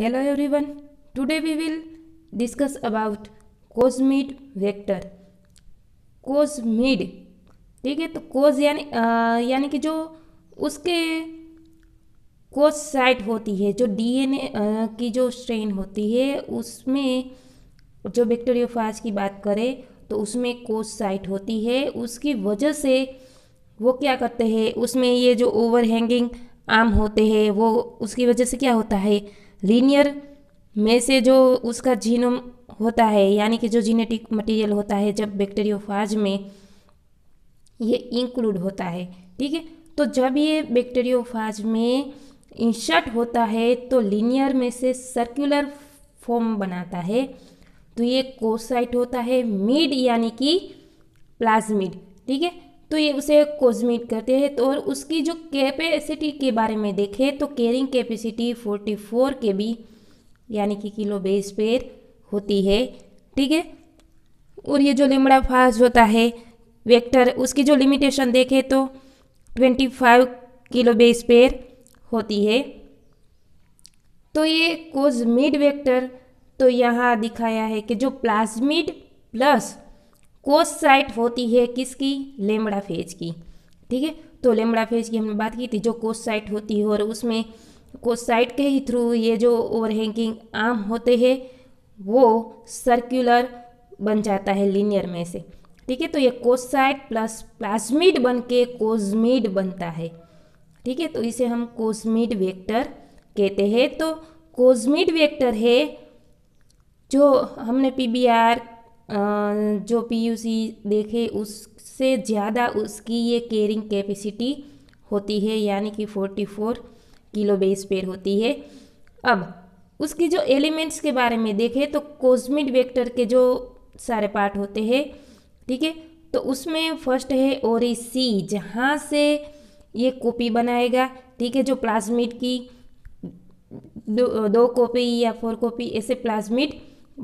Hello everyone today we will discuss about cosmid vector cosmid ठीक है तो कोज यानी यानी कि जो उसके कोज साइट होती है जो डीएनए की जो स्ट्रेन होती है उसमें जो बैक्टीरियोफाज की बात करें तो उसमें कोज साइट होती है उसकी वजह से वो क्या करते हैं उसमें ये जो ओवर हैंगिंग आर्म होते हैं वो उसकी वजह से क्या होता है लीनियर में से जो उसका जीनोम होता है यानी कि जो जीनेटिक मटेरियल होता है जब बैक्टेरियोफाज में ये इंक्लूड होता है ठीक है तो जब ये बैक्टेरियोफाज में इंसर्ट होता है तो लीनियर में से सर्कुलर फॉर्म बनाता है तो ये कोसाइट होता है मिड यानी कि प्लाज्मिड ठीक है तो ये उसे कोजमिट करते हैं तो और उसकी जो कैपेसिटी के बारे में देखें तो कैरिंग कैपेसिटी 44 के बी यानी कि किलो बेस पेर होती है ठीक है और ये जो लिमड़ा फास्ट होता है वेक्टर उसकी जो लिमिटेशन देखें तो 25 किलो बेस पेर होती है तो ये कोजमिड वेक्टर तो यहाँ दिखाया है कि जो प्लाज्मिड प्लस कोस साइट होती है किसकी लेमड़ा फेज की ठीक है तो लेमड़ा फेज की हमने बात की थी जो कोस साइट होती है और उसमें कोस साइट के ही थ्रू ये जो ओवरहैंगिंग आम होते हैं वो सर्कुलर बन जाता है लीनियर में से ठीक है तो ये कोसाइट प्लस प्लाज्मिड बन के कोजमिड बनता है ठीक है तो इसे हम कोजमिड वेक्टर कहते हैं तो कोजमिड वेक्टर है जो हमने आर जो पी देखे उससे ज़्यादा उसकी ये केयरिंग कैपेसिटी होती है यानी कि 44 किलो बेस पेयर होती है अब उसकी जो एलिमेंट्स के बारे में देखें तो कोजमिट वेक्टर के जो सारे पार्ट होते हैं ठीक है तो उसमें फर्स्ट है ओरी सी जहाँ से ये कॉपी बनाएगा ठीक है जो प्लाज्मिड की दो, दो कॉपी या फोर कॉपी ऐसे प्लाज्मिड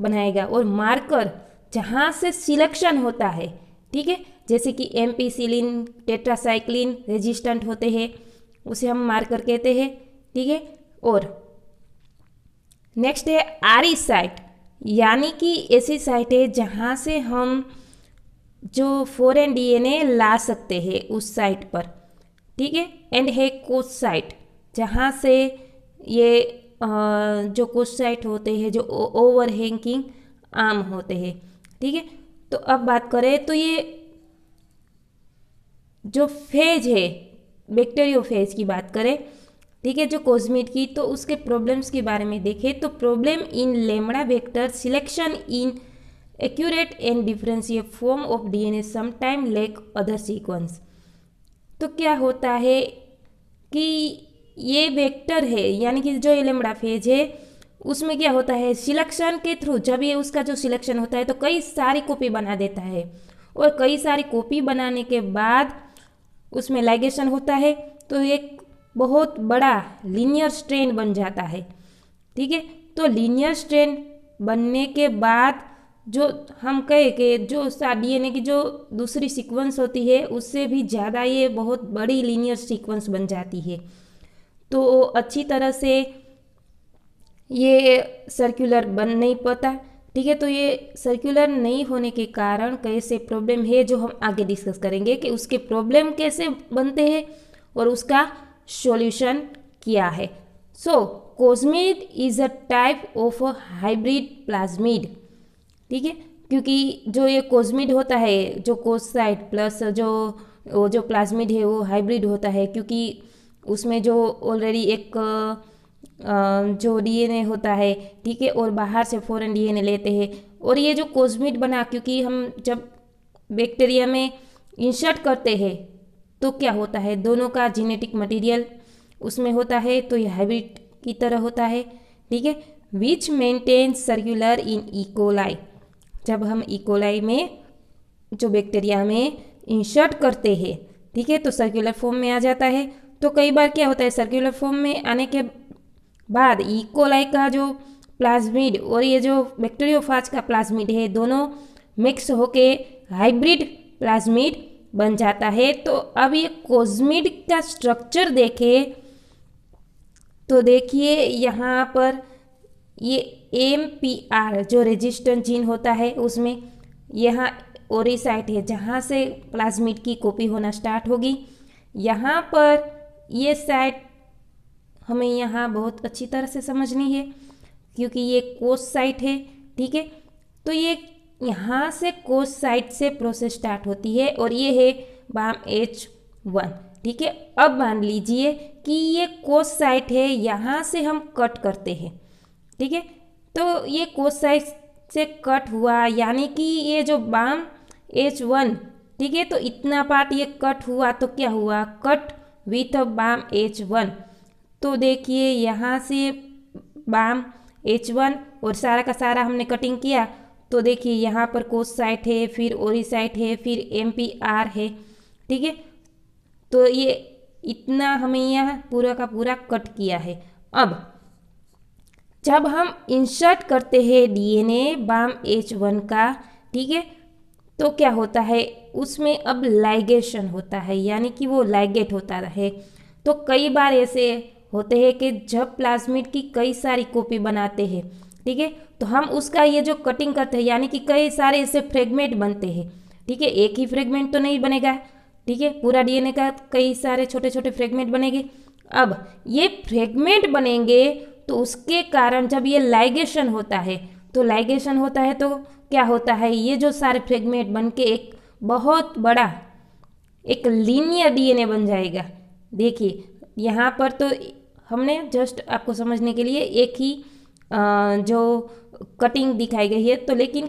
बनाएगा और मार्कर जहाँ से सिलेक्शन होता है ठीक है जैसे कि ampicillin tetracycline resistant होते हैं उसे हम मार्कर कहते हैं ठीक है और नेक्स्ट है आरी साइट यानी कि ऐसी साइट है जहाँ से हम जो फॉरेन डीएनए ला सकते हैं उस साइट पर ठीक है एंड है कोच साइट जहाँ से ये जो कोच साइट होते हैं जो ओवर हैंकिंग आम होते हैं ठीक है तो अब बात करें तो ये जो फेज है फेज की बात करें ठीक है जो कोजमिट की तो उसके प्रॉब्लम्स के बारे में देखें तो problem in lambda vector selection in accurate and differentiate form of DNA sometime like other sequence तो क्या होता है कि ये वेक्टर है यानी कि जो ये लेमड़ा फेज है उसमें क्या होता है सिलेक्शन के थ्रू जब ये उसका जो सिलेक्शन होता है तो कई सारी कॉपी बना देता है और कई सारी कॉपी बनाने के बाद उसमें लाइगेशन होता है तो एक बहुत बड़ा लीनियर स्ट्रेन बन जाता है ठीक है तो लीनियर स्ट्रेन बनने के बाद जो हम कहें कि जो डीएनए की जो दूसरी सीक्वेंस होती है उससे भी ज़्यादा ये बहुत बड़ी लीनियर सीक्वेंस बन जाती है तो अच्छी तरह से ये सर्कुलर बन नहीं पाता ठीक है तो ये सर्कुलर नहीं होने के कारण कैसे प्रॉब्लम है जो हम आगे डिस्कस करेंगे कि उसके प्रॉब्लम कैसे बनते हैं और उसका सॉल्यूशन किया है so cosmid is a type of hybrid plasmid ठीक है क्योंकि जो ये कोजमिड होता है जो कोसाइड प्लस जो वो जो प्लाज्मिड है वो हाइब्रिड होता है क्योंकि उसमें जो ऑलरेडी एक जो डीएनए होता है ठीक है और बाहर से फ़ौरन डीएनए लेते हैं और ये जो कोजमिट बना क्योंकि हम जब बैक्टीरिया में इंसर्ट करते हैं तो क्या होता है दोनों का जीनेटिक मटेरियल उसमें होता है तो ये हैबिट की तरह होता है ठीक है which maintain circular in E coli जब हम इकोलाई e. में जो बैक्टीरिया में इंसर्ट करते हैं ठीक है तो सर्कुलर फॉर्म में आ जाता है तो कई बार क्या होता है सर्कुलर फॉर्म में आने के बाद इकोलाई का जो प्लाज्मिड और ये जो बैक्टेरियोफाज का प्लाज्मिड है दोनों मिक्स होके हाइब्रिड प्लाज्मिड बन जाता है तो अब ये कोज्मिड का स्ट्रक्चर देखें तो देखिए यहाँ पर ये एम पी आर जो रेजिस्टेंट जीन होता है उसमें यहाँ ओरिसाइट है जहाँ से प्लाज्मिड की कॉपी होना स्टार्ट होगी यहाँ पर ये साइट हमें यहाँ बहुत अच्छी तरह से समझनी है क्योंकि ये कोस साइट है ठीक है तो ये यहाँ से कोस साइट से प्रोसेस स्टार्ट होती है और ये है बाम एच वन ठीक है अब मान लीजिए कि ये कोस साइट है यहाँ से हम कट करते हैं ठीक है तो ये कोस साइट से कट हुआ यानी कि ये जो बाम एच वन ठीक है तो इतना पार्ट ये कट हुआ तो क्या हुआ cut with Bam H one तो देखिए यहाँ से बाम एच वन और सारा का सारा हमने कटिंग किया तो देखिए यहाँ पर कोस साइट है फिर ओरी साइट है फिर एम पी आर है ठीक है तो ये इतना हमें यहाँ पूरा का पूरा कट किया है अब जब हम इंसर्ट करते हैं डीएनए बाम एच वन का ठीक है तो क्या होता है उसमें अब लाइगेशन होता है यानी कि वो लाइगेट होता है तो कई बार ऐसे होते हैं कि जब प्लाज्मिड की कई सारी कॉपी बनाते हैं ठीक है तो हम उसका ये जो कटिंग करते हैं यानी कि कई सारे ऐसे फ्रेगमेंट बनते हैं ठीक है एक ही फ्रेगमेंट तो नहीं बनेगा ठीक है पूरा डीएनए का कई सारे छोटे छोटे फ्रेगमेंट बनेंगे अब ये फ्रेगमेंट बनेंगे तो उसके कारण जब ये लाइगेशन होता है तो लाइगेशन होता है तो क्या होता है ये जो सारे फ्रेगमेंट बन के एक बहुत बड़ा एक लीनियर डीएनए बन जाएगा देखिए यहाँ पर तो हमने जस्ट आपको समझने के लिए एक ही जो कटिंग दिखाई गई है तो लेकिन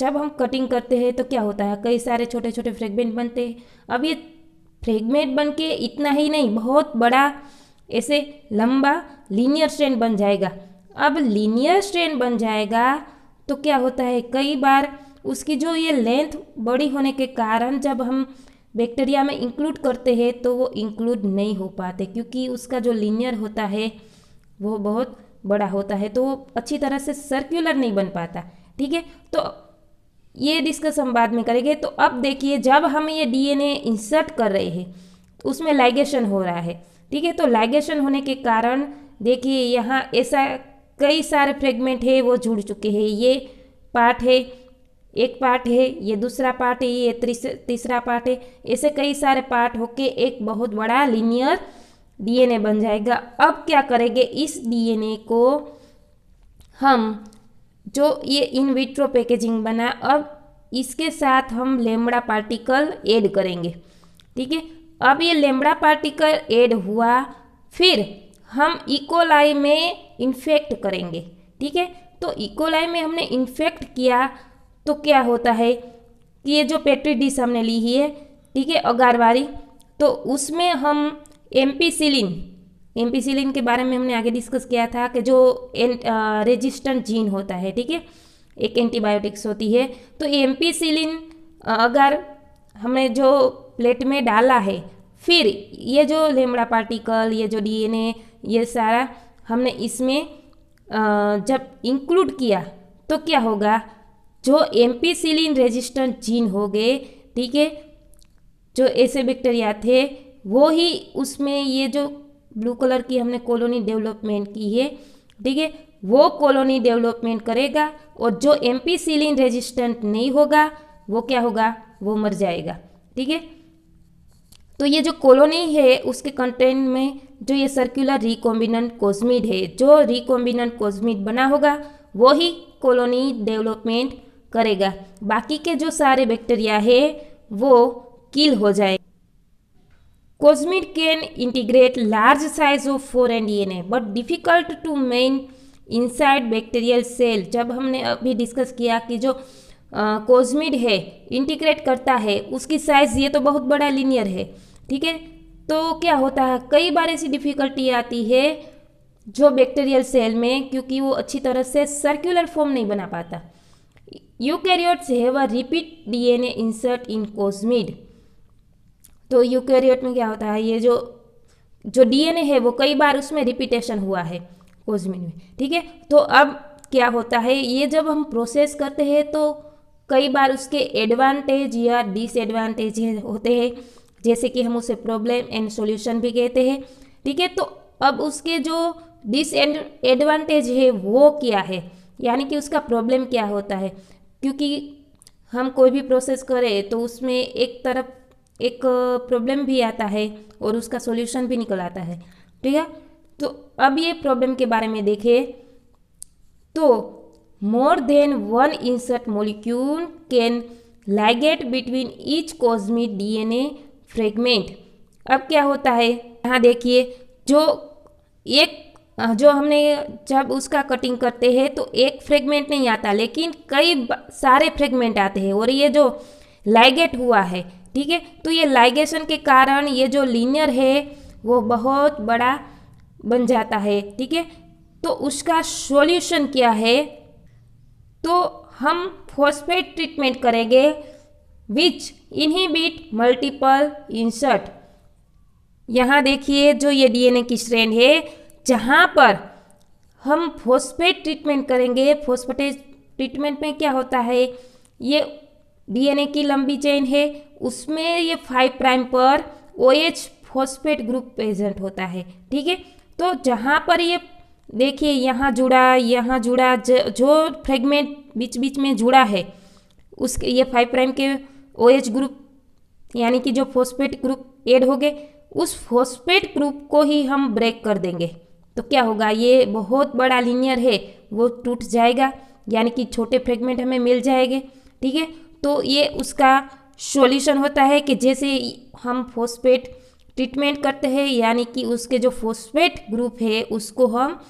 जब हम कटिंग करते हैं तो क्या होता है कई सारे छोटे छोटे फ्रेगमेंट बनते हैं अब ये फ्रेगमेंट बन के इतना ही नहीं बहुत बड़ा ऐसे लंबा लीनियर स्ट्रेन बन जाएगा अब लीनियर स्ट्रेन बन जाएगा तो क्या होता है कई बार उसकी जो ये लेंथ बड़ी होने के कारण जब हम बैक्टीरिया में इंक्लूड करते हैं तो वो इंक्लूड नहीं हो पाते क्योंकि उसका जो लीनियर होता है वो बहुत बड़ा होता है तो वो अच्छी तरह से सर्कुलर नहीं बन पाता ठीक है तो ये डिस्कस हम बाद में करेंगे तो अब देखिए जब हम ये डीएनए इंसर्ट कर रहे हैं उसमें लाइगेशन हो रहा है ठीक है तो लाइगेशन होने के कारण देखिए यहाँ ऐसा कई सारे फ्रेगमेंट है वो जुड़ चुके हैं ये पार्ट है एक पार्ट है ये दूसरा पार्ट है ये तीसरा पार्ट है ऐसे कई सारे पार्ट होके एक बहुत बड़ा लीनियर डीएनए बन जाएगा अब क्या करेंगे इस डीएनए को हम जो ये इन विट्रो पैकेजिंग बना अब इसके साथ हम लेमड़ा पार्टिकल ऐड करेंगे ठीक है अब ये लेमड़ा पार्टिकल ऐड हुआ फिर हम इकोलाई e में इन्फेक्ट करेंगे ठीक है तो इकोलाई e में हमने इन्फेक्ट किया तो क्या होता है कि ये जो पेट्री डिश हमने ली है ठीक है अगार वाली तो उसमें हम एम्पीसिलिन एम्पीसिलिन के बारे में हमने आगे डिस्कस किया था कि जो रेजिस्टेंट जीन होता है ठीक है एक एंटीबायोटिक्स होती है तो एम्पीसिलिन अगर हमने जो प्लेट में डाला है फिर ये जो लेमड़ा पार्टिकल ये जो डीएनए ये सारा हमने इसमें जब इंक्लूड किया तो क्या होगा जो एम्पीसिलिन रेजिस्टेंट जीन हो गए ठीक है जो ऐसे बैक्टीरिया थे वो ही उसमें ये जो ब्लू कलर की हमने कॉलोनी डेवलपमेंट की है ठीक है वो कॉलोनी डेवलपमेंट करेगा और जो एम्पीसिलिन रेजिस्टेंट नहीं होगा वो क्या होगा वो मर जाएगा ठीक है तो ये जो कॉलोनी है उसके कंटेंट में जो ये सर्कुलर रिकॉम्बिनेंट कोजमिड है जो रिकॉम्बिनेंट कोजमिड बना होगा वो ही कॉलोनी डेवलपमेंट करेगा बाकी के जो सारे बैक्टीरिया है वो किल हो जाए can cosmid can integrate large size of foreign DNA but difficult to मेन इनसाइड बैक्टीरियल सेल जब हमने अभी डिस्कस किया कि जो कोजमिड uh, है इंटीग्रेट करता है उसकी साइज़ ये तो बहुत बड़ा लीनियर है ठीक है तो क्या होता है कई बार ऐसी डिफ़िकल्टी आती है जो बैक्टीरियल सेल में क्योंकि वो अच्छी तरह से सर्कुलर फॉर्म नहीं बना पाता Eukaryotes have a repeat DNA insert in cosmid तो यूकेरियोट में क्या होता है ये जो जो डीएनए है वो कई बार उसमें रिपीटेशन हुआ है कोस्मिड में ठीक है तो अब क्या होता है ये जब हम प्रोसेस करते हैं तो कई बार उसके एडवांटेज या डिसएडवांटेज होते हैं जैसे कि हम उसे प्रॉब्लम एंड सॉल्यूशन भी कहते हैं ठीक है तो अब उसके जो डिसएडवांटेज है वो क्या है यानी कि उसका प्रॉब्लम क्या होता है क्योंकि हम कोई भी प्रोसेस करें तो उसमें एक तरफ एक प्रॉब्लम भी आता है और उसका सॉल्यूशन भी निकल आता है ठीक है तो अब ये प्रॉब्लम के बारे में देखें तो more than one insert molecule can ligate between each cosmic DNA fragment अब क्या होता है यहाँ देखिए जो एक जो हमने जब उसका कटिंग करते हैं तो एक फ्रेगमेंट नहीं आता लेकिन कई सारे फ्रेगमेंट आते हैं और ये जो लाइगेट हुआ है ठीक है तो ये लाइगेशन के कारण ये जो लीनियर है वो बहुत बड़ा बन जाता है ठीक है तो उसका सॉल्यूशन क्या है तो हम फॉस्फेट ट्रीटमेंट करेंगे विच इनहिबिट मल्टीपल इंसर्ट यहाँ देखिए जो ये डीएनए की स्ट्रेन है जहाँ पर हम फोस्फेट ट्रीटमेंट करेंगे फोस्फेटेज ट्रीटमेंट में क्या होता है ये डीएनए की लंबी चेन है उसमें ये फाइव प्राइम पर O H phosphate group present होता है ठीक है तो जहाँ पर ये देखिए यहाँ जुड़ा यहाँ जुड़ा ज जो फ्रेगमेंट बीच बीच में जुड़ा है उसके ये फाइव प्राइम के ओ एच ग्रुप यानी कि जो फोस्फेट ग्रुप एड हो गए उस फोस्फेट ग्रुप को ही हम ब्रेक कर देंगे तो क्या होगा ये बहुत बड़ा लीनियर है वो टूट जाएगा यानी कि छोटे फ्रेगमेंट हमें मिल जाएंगे ठीक है तो ये उसका सॉल्यूशन होता है कि जैसे हम फोस्फेट ट्रीटमेंट करते हैं यानी कि उसके जो फोस्फेट ग्रुप है उसको हम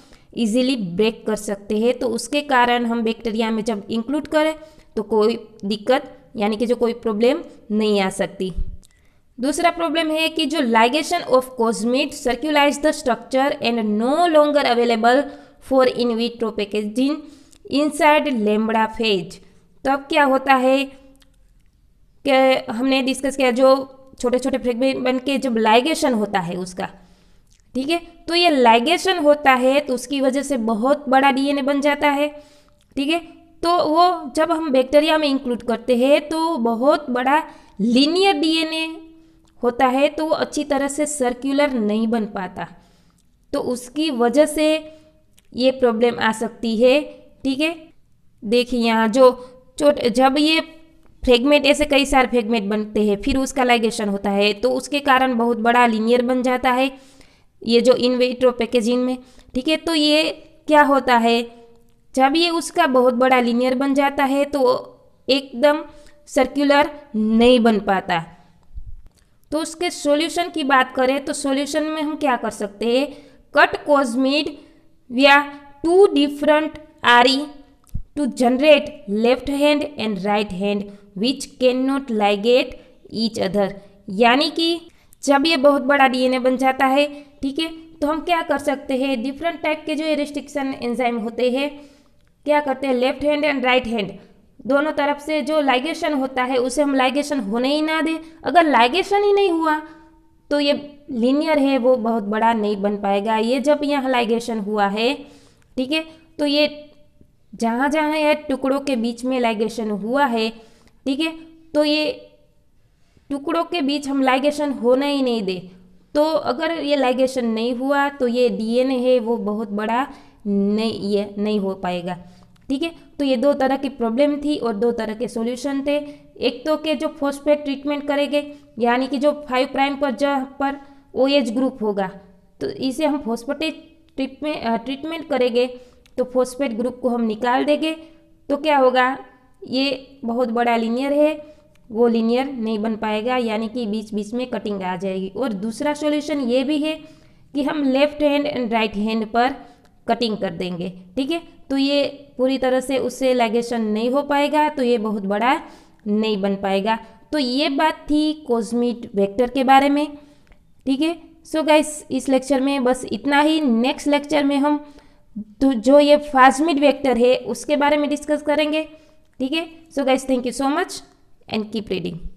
इजीली ब्रेक कर सकते हैं तो उसके कारण हम बैक्टीरिया में जब इंक्लूड करें तो कोई दिक्कत यानी कि जो कोई प्रॉब्लम नहीं आ सकती दूसरा प्रॉब्लम है कि जो ligation of cosmid circularize the structure and no longer available for in vitro packaging side lambda phage तब क्या होता है कि हमने डिस्कस किया जो छोटे छोटे फ्रेगमेंट बन के जब लाइगेशन होता है उसका ठीक है तो ये लाइगेशन होता है तो उसकी वजह से बहुत बड़ा डीएनए बन जाता है ठीक है तो वो जब हम बैक्टीरिया में इंक्लूड करते हैं तो बहुत बड़ा लीनियर डीएनए होता है तो वो अच्छी तरह से सर्कुलर नहीं बन पाता तो उसकी वजह से ये प्रॉब्लम आ सकती है ठीक है देखिए यहाँ जो चोट जब ये फ्रेगमेंट ऐसे कई सारे फ्रेगमेंट बनते हैं फिर उसका लाइगेशन होता है तो उसके कारण बहुत बड़ा लीनियर बन जाता है ये जो इन वेट्रो पैकेजिंग में ठीक है तो ये क्या होता है जब ये उसका बहुत बड़ा लीनियर बन जाता है तो एकदम सर्कुलर नहीं बन पाता तो उसके सॉल्यूशन की बात करें तो सॉल्यूशन में हम क्या कर सकते हैं कट कोजमिड या टू डिफरेंट आरी to generate left hand and right hand which can not ligate each other यानी कि जब ये बहुत बड़ा डीएनए बन जाता है ठीक है तो हम क्या कर सकते हैं डिफरेंट टाइप के जो ये रिस्ट्रिक्शन एंजाइम होते हैं क्या करते हैं left hand and right hand दोनों तरफ से जो लाइगेशन होता है उसे हम लाइगेशन होने ही ना दें अगर लाइगेशन ही नहीं हुआ तो ये लीनियर है वो बहुत बड़ा नहीं बन पाएगा ये जब यहाँ लाइगेशन हुआ है ठीक है तो ये जहाँ जहाँ यह टुकड़ों के बीच में लाइगेशन हुआ है ठीक है तो ये टुकड़ों के बीच हम लाइगेशन होना ही नहीं दे तो अगर ये लाइगेशन नहीं हुआ तो ये डीएनए है वो बहुत बड़ा नहीं ये नहीं हो पाएगा ठीक है तो ये दो तरह की प्रॉब्लम थी और दो तरह के सॉल्यूशन थे एक तो के जो फोस्फेट ट्रीटमेंट करेंगे यानी कि जो फाइव प्राइम पर जहाँ पर ओ एच ग्रुप होगा तो इसे हम फॉस्फेटेज ट्रीटमेंट ट्रीटमेंट करेंगे तो फोस्फेट ग्रुप को हम निकाल देंगे तो क्या होगा ये बहुत बड़ा लीनियर है वो लीनियर नहीं बन पाएगा यानी कि बीच बीच में कटिंग आ जाएगी और दूसरा सॉल्यूशन ये भी है कि हम left hand and right hand पर कटिंग कर देंगे ठीक है तो ये पूरी तरह से उससे लैगेशन नहीं हो पाएगा तो ये बहुत बड़ा नहीं बन पाएगा तो ये बात थी कोस्मिट वेक्टर के बारे में ठीक है सो गाइस इस लेक्चर में बस इतना ही नेक्स्ट लेक्चर में हम तो जो ये फाजमिट वेक्टर है उसके बारे में डिस्कस करेंगे ठीक है so guys thank you so much and keep reading